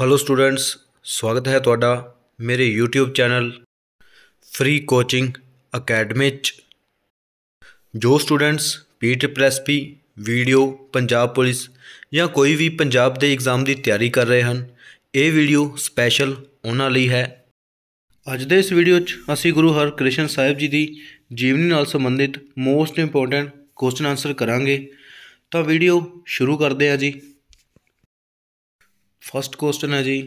hello students ਸਵਾਗਤ ਹੈ ਤੁਹਾਡਾ ਮੇਰੇ YouTube channel free coaching academy ਚ ਜੋ ਸਟੂਡੈਂਟਸ ਪੀਟ ਪ੍ਰੈਸਪੀ ਵੀਡੀਓ ਪੰਜਾਬ ਪੁਲਿਸ ਜਾਂ ਕੋਈ ਵੀ ਪੰਜਾਬ ਦੇ ਐਗਜ਼ਾਮ ਦੀ ਤਿਆਰੀ ਕਰ ਰਹੇ ਹਨ ਇਹ ਵੀਡੀਓ ਸਪੈਸ਼ਲ ਉਹਨਾਂ ਲਈ ਹੈ ਅੱਜ ਦੇ ਇਸ ਵੀਡੀਓ 'ਚ ਅਸੀਂ ਗੁਰੂ ਹਰਕ੍ਰਿਸ਼ਨ ਸਾਹਿਬ ਜੀ ਦੀ ਜੀਵਨੀ ਨਾਲ ਸੰਬੰਧਿਤ ਮੋਸਟ ਇੰਪੋਰਟੈਂਟ ਕੁਐਸਚਨ ਆਨਸਰ ਕਰਾਂਗੇ ਤਾਂ ਵੀਡੀਓ ਸ਼ੁਰੂ ਕਰਦੇ ਹਾਂ ਜੀ ਫਸਟ ਕੁਐਸਚਨ ਹੈ ਜੀ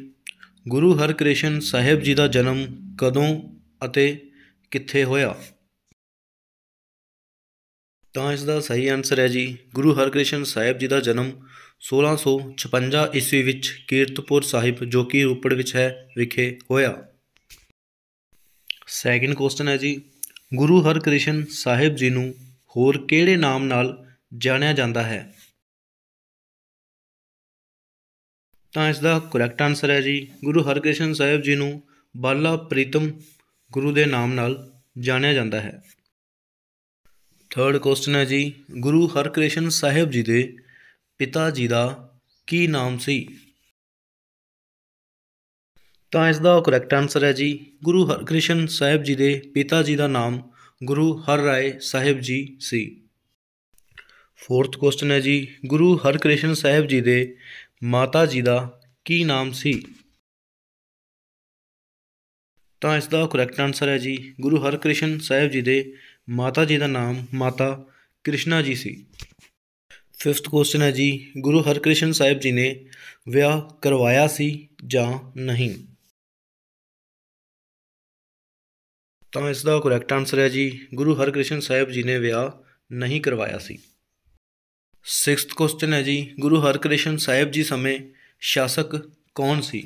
ਗੁਰੂ ਹਰਕ੍ਰਿਸ਼ਨ ਸਾਹਿਬ ਜੀ ਦਾ ਜਨਮ ਕਦੋਂ ਅਤੇ ਕਿੱਥੇ ਹੋਇਆ ਤਾਂ ਇਸ ਦਾ ਸਹੀ ਆਨਸਰ ਹੈ ਜੀ ਗੁਰੂ ਹਰਕ੍ਰਿਸ਼ਨ ਸਾਹਿਬ ਜੀ ਦਾ ਜਨਮ 1656 ਈਸਵੀ ਵਿੱਚ ਕੀਰਤਪੁਰ ਸਾਹਿਬ ਜੋ ਕਿ ਰੂਪੜ ਵਿੱਚ ਹੈ ਵਿਖੇ ਹੋਇਆ ਸੈਕਿੰਡ ਕੁਐਸਚਨ ਹੈ ਜੀ ਗੁਰੂ ਹਰਕ੍ਰਿਸ਼ਨ ਸਾਹਿਬ ਜੀ ਨੂੰ ਹੋਰ ਕਿਹੜੇ ਨਾਮ ਨਾਲ ਜਾਣਿਆ ਜਾਂਦਾ ਹੈ ਤਾਂ ਇਸ ਦਾ ਕਰੈਕਟ ਆਨਸਰ ਹੈ ਜੀ ਗੁਰੂ ਹਰਕ੍ਰਿਸ਼ਨ ਸਾਹਿਬ ਜੀ ਨੂੰ ਬਾਲਾ ਪ੍ਰੀਤਮ ਗੁਰੂ ਦੇ ਨਾਮ ਨਾਲ ਜਾਣਿਆ ਜਾਂਦਾ ਹੈ ਥਰਡ ਕੁਐਸਚਨ ਹੈ ਜੀ ਗੁਰੂ ਹਰਕ੍ਰਿਸ਼ਨ ਸਾਹਿਬ ਜੀ ਦੇ ਪਿਤਾ ਜੀ ਦਾ ਕੀ ਨਾਮ ਸੀ ਤਾਂ ਇਸ ਦਾ ਕਰੈਕਟ ਆਨਸਰ ਹੈ ਜੀ ਗੁਰੂ ਹਰਕ੍ਰਿਸ਼ਨ ਸਾਹਿਬ ਜੀ ਦੇ ਪਿਤਾ ਜੀ ਦਾ ਨਾਮ ਗੁਰੂ ਹਰ ਰਾਏ ਸਾਹਿਬ ਜੀ ਸੀ ਫੋਰਥ ਕੁਐਸਚਨ ਹੈ ਜੀ ਗੁਰੂ ਹਰਕ੍ਰਿਸ਼ਨ ਸਾਹਿਬ ਜੀ ਦੇ ਮਾਤਾ ਜੀ ਦਾ ਕੀ ਨਾਮ ਸੀ ਤਾਂ ਇਸ ਦਾ ਕਰੈਕਟ ਆਨਸਰ ਹੈ ਜੀ ਗੁਰੂ ਹਰਕ੍ਰਿਸ਼ਨ ਸਾਹਿਬ ਜੀ ਦੇ ਮਾਤਾ ਜੀ ਦਾ ਨਾਮ ਮਾਤਾ ਕ੍ਰਿਸ਼ਨਾ ਜੀ ਸੀ ਫਿਫਥ ਕੁਐਸਚਨ ਹੈ ਜੀ ਗੁਰੂ ਹਰਕ੍ਰਿਸ਼ਨ ਸਾਹਿਬ ਜੀ ਨੇ ਵਿਆਹ ਕਰਵਾਇਆ ਸੀ ਜਾਂ ਨਹੀਂ ਤਾਂ ਇਸ ਦਾ ਕਰੈਕਟ ਆਨਸਰ ਹੈ ਜੀ ਗੁਰੂ ਹਰਕ੍ਰਿਸ਼ਨ ਸਾਹਿਬ ਜੀ ਨੇ ਵਿਆਹ ਨਹੀਂ ਕਰਵਾਇਆ ਸੀ ਸਿਕਸਥ ਕੁਐਸਚਨ ਹੈ ਜੀ ਗੁਰੂ ਹਰਕ੍ਰਿਸ਼ਨ ਸਾਹਿਬ ਜੀ ਸਮੇਂ ਸ਼ਾਸਕ ਕੌਣ ਸੀ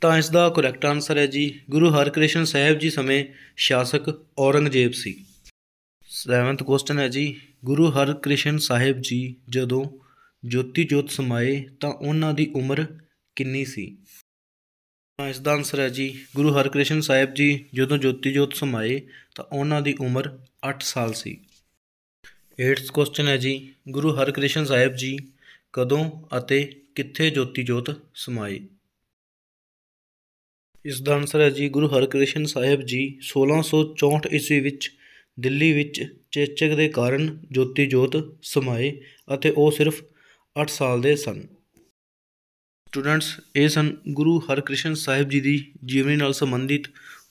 ਤਾਂ ਇਸ ਦਾ ਕਰੈਕਟ ਆਨਸਰ ਹੈ ਜੀ ਗੁਰੂ ਹਰਕ੍ਰਿਸ਼ਨ ਸਾਹਿਬ ਜੀ ਸਮੇਂ ਸ਼ਾਸਕ ਔਰੰਗਜ਼ੇਬ ਸੀ 7th ਕੁਐਸਚਨ ਹੈ ਜੀ ਗੁਰੂ ਹਰਕ੍ਰਿਸ਼ਨ ਸਾਹਿਬ ਜੀ ਜਦੋਂ ਜੋਤੀ ਜੋਤ ਸਮਾਏ ਤਾਂ ਉਹਨਾਂ ਦੀ ਉਮਰ ਕਿੰਨੀ ਸੀ ਤਾਂ ਇਸ ਦਾ ਆਨਸਰ ਹੈ ਜੀ ਗੁਰੂ ਹਰਕ੍ਰਿਸ਼ਨ ਸਾਹਿਬ ਜੀ ਜਦੋਂ ਜੋਤੀ ਜੋਤ ਸਮਾਏ ਤਾਂ ਉਹਨਾਂ ਦੀ ਉਮਰ 8 ਸਾਲ ਸੀ 8th ਕੁਐਸਚਨ ਹੈ ਜੀ ਗੁਰੂ ਹਰਿਕ੍ਰਿਸ਼ਨ ਸਾਹਿਬ ਜੀ ਕਦੋਂ ਅਤੇ ਕਿੱਥੇ ਜੋਤੀ ਜੋਤ ਸਮਾਏ ਇਸ ਦਾ ਆਨਸਰ ਹੈ ਜੀ ਗੁਰੂ ਹਰਿਕ੍ਰਿਸ਼ਨ ਸਾਹਿਬ ਜੀ 1664 ਈਸਵੀ ਵਿੱਚ ਦਿੱਲੀ ਵਿੱਚ ਚੇਚਕ ਦੇ ਕਾਰਨ ਜੋਤੀ ਜੋਤ ਸਮਾਏ ਅਤੇ ਉਹ ਸਿਰਫ 8 ਸਾਲ ਦੇ ਸਨ ਸਟੂਡੈਂਟਸ ਇਹ ਸਨ ਗੁਰੂ ਹਰਿਕ੍ਰਿਸ਼ਨ ਸਾਹਿਬ ਜੀ ਦੀ ਜੀਵਨੀ ਨਾਲ ਸੰਬੰਧਿਤ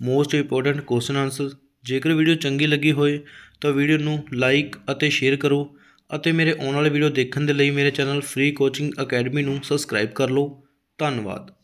ਮੋਸਟ ਇੰਪੋਰਟੈਂਟ ਕੁਐਸਚਨ ਆਨਸਰ ਜੇਕਰ ਵੀਡੀਓ ਚੰਗੀ ਲੱਗੀ ਹੋਏ ਤਾਂ ਵੀਡੀਓ ਨੂੰ ਲਾਈਕ ਅਤੇ ਸ਼ੇਅਰ ਕਰੋ ਅਤੇ ਮੇਰੇ ਆਉਣ ਵਾਲੇ ਵੀਡੀਓ ਦੇਖਣ ਦੇ ਲਈ ਮੇਰੇ ਚੈਨਲ ਫ੍ਰੀ ਕੋਚਿੰਗ ਅਕੈਡਮੀ ਨੂੰ ਸਬਸਕ੍ਰਾਈਬ ਕਰ ਲਓ ਧੰਨਵਾਦ